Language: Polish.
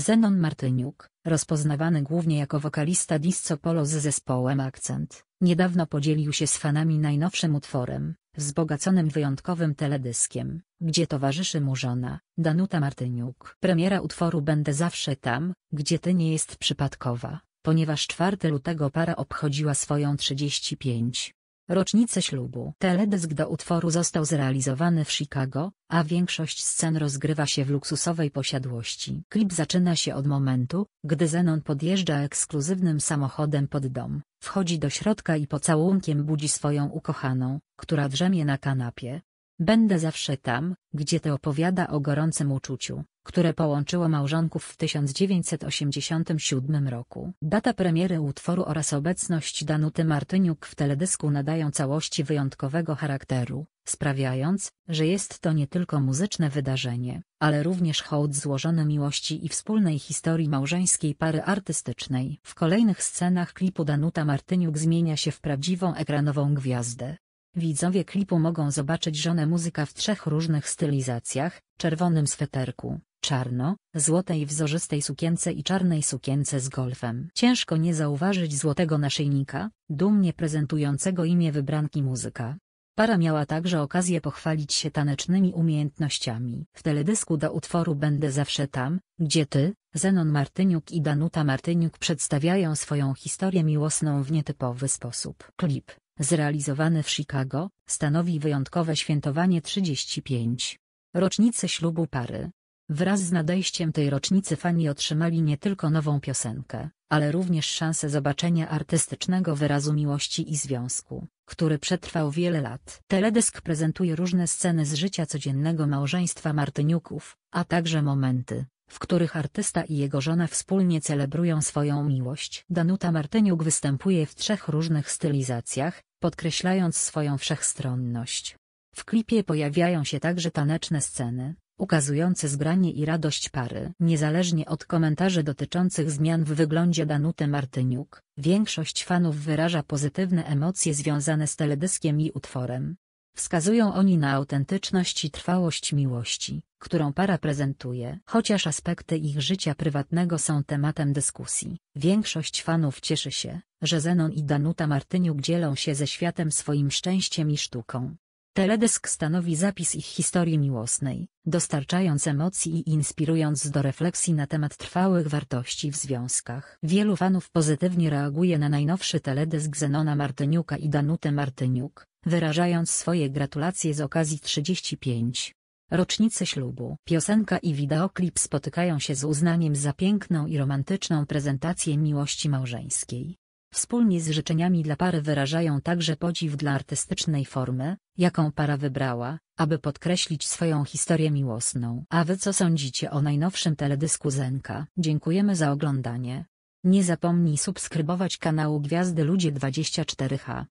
Zenon Martyniuk, rozpoznawany głównie jako wokalista disco polo z zespołem Akcent, niedawno podzielił się z fanami najnowszym utworem, wzbogaconym wyjątkowym teledyskiem, gdzie towarzyszy mu żona, Danuta Martyniuk. Premiera utworu Będę zawsze tam, gdzie ty nie jest przypadkowa, ponieważ 4 lutego para obchodziła swoją 35 rocznicę ślubu. Teledysk do utworu został zrealizowany w Chicago, a większość scen rozgrywa się w luksusowej posiadłości. Klip zaczyna się od momentu, gdy Zenon podjeżdża ekskluzywnym samochodem pod dom, wchodzi do środka i pocałunkiem budzi swoją ukochaną, która drzemie na kanapie. Będę zawsze tam, gdzie te opowiada o gorącym uczuciu, które połączyło małżonków w 1987 roku. Data premiery utworu oraz obecność Danuty Martyniuk w teledysku nadają całości wyjątkowego charakteru, sprawiając, że jest to nie tylko muzyczne wydarzenie, ale również hołd złożony miłości i wspólnej historii małżeńskiej pary artystycznej. W kolejnych scenach klipu Danuta Martyniuk zmienia się w prawdziwą ekranową gwiazdę Widzowie klipu mogą zobaczyć żonę muzyka w trzech różnych stylizacjach, czerwonym sweterku, czarno, złotej wzorzystej sukience i czarnej sukience z golfem. Ciężko nie zauważyć złotego naszyjnika, dumnie prezentującego imię wybranki muzyka. Para miała także okazję pochwalić się tanecznymi umiejętnościami. W teledysku do utworu Będę zawsze tam, gdzie ty, Zenon Martyniuk i Danuta Martyniuk przedstawiają swoją historię miłosną w nietypowy sposób. Klip zrealizowany w Chicago, stanowi wyjątkowe świętowanie 35. rocznicy ślubu pary. Wraz z nadejściem tej rocznicy fani otrzymali nie tylko nową piosenkę, ale również szansę zobaczenia artystycznego wyrazu miłości i związku, który przetrwał wiele lat. Teledysk prezentuje różne sceny z życia codziennego małżeństwa Martyniuków, a także momenty, w których artysta i jego żona wspólnie celebrują swoją miłość. Danuta Martyniuk występuje w trzech różnych stylizacjach, podkreślając swoją wszechstronność. W klipie pojawiają się także taneczne sceny, ukazujące zgranie i radość pary. Niezależnie od komentarzy dotyczących zmian w wyglądzie Danuty Martyniuk, większość fanów wyraża pozytywne emocje związane z teledyskiem i utworem. Wskazują oni na autentyczność i trwałość miłości, którą para prezentuje. Chociaż aspekty ich życia prywatnego są tematem dyskusji, większość fanów cieszy się, że Zenon i Danuta Martyniuk dzielą się ze światem swoim szczęściem i sztuką. Teledysk stanowi zapis ich historii miłosnej, dostarczając emocji i inspirując do refleksji na temat trwałych wartości w związkach. Wielu fanów pozytywnie reaguje na najnowszy teledysk Zenona Martyniuka i Danutę Martyniuk, wyrażając swoje gratulacje z okazji 35. rocznicy ślubu. Piosenka i wideoklip spotykają się z uznaniem za piękną i romantyczną prezentację miłości małżeńskiej. Wspólnie z życzeniami dla pary wyrażają także podziw dla artystycznej formy, jaką para wybrała, aby podkreślić swoją historię miłosną. A wy co sądzicie o najnowszym teledysku Zenka? Dziękujemy za oglądanie. Nie zapomnij subskrybować kanału Gwiazdy Ludzie 24H.